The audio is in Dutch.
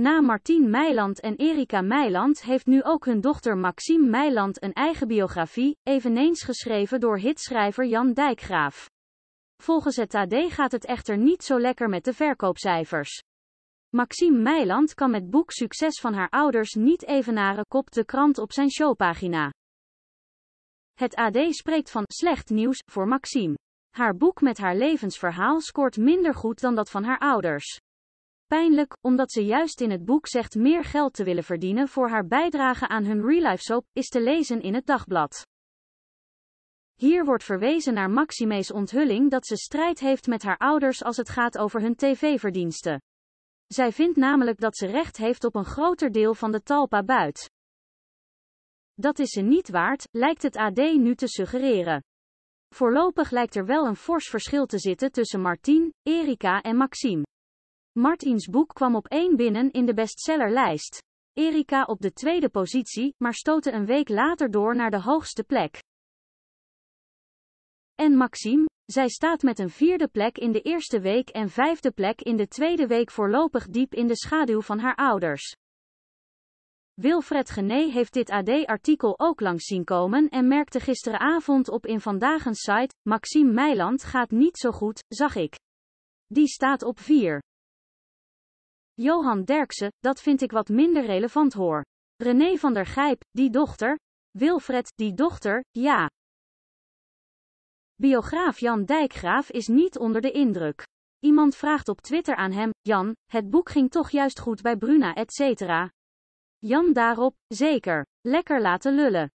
Na Martien Meiland en Erika Meiland heeft nu ook hun dochter Maxime Meiland een eigen biografie, eveneens geschreven door hitschrijver Jan Dijkgraaf. Volgens het AD gaat het echter niet zo lekker met de verkoopcijfers. Maxime Meiland kan met boek Succes van haar ouders niet evenaren, kop de krant op zijn showpagina. Het AD spreekt van slecht nieuws voor Maxime. Haar boek met haar levensverhaal scoort minder goed dan dat van haar ouders. Pijnlijk, omdat ze juist in het boek zegt meer geld te willen verdienen voor haar bijdrage aan hun real life soap, is te lezen in het dagblad. Hier wordt verwezen naar Maxime's onthulling dat ze strijd heeft met haar ouders als het gaat over hun tv-verdiensten. Zij vindt namelijk dat ze recht heeft op een groter deel van de talpa buit. Dat is ze niet waard, lijkt het AD nu te suggereren. Voorlopig lijkt er wel een fors verschil te zitten tussen Martien, Erika en Maxime. Martins boek kwam op 1 binnen in de bestsellerlijst. Erika op de tweede positie, maar stootte een week later door naar de hoogste plek. En Maxime, zij staat met een vierde plek in de eerste week en vijfde plek in de tweede week voorlopig diep in de schaduw van haar ouders. Wilfred Gené heeft dit AD-artikel ook langs zien komen en merkte gisteravond op in Vandaag een site, Maxime Meiland gaat niet zo goed, zag ik. Die staat op 4. Johan Derksen, dat vind ik wat minder relevant hoor. René van der Gijp, die dochter. Wilfred, die dochter, ja. Biograaf Jan Dijkgraaf is niet onder de indruk. Iemand vraagt op Twitter aan hem, Jan, het boek ging toch juist goed bij Bruna etc. Jan daarop, zeker. Lekker laten lullen.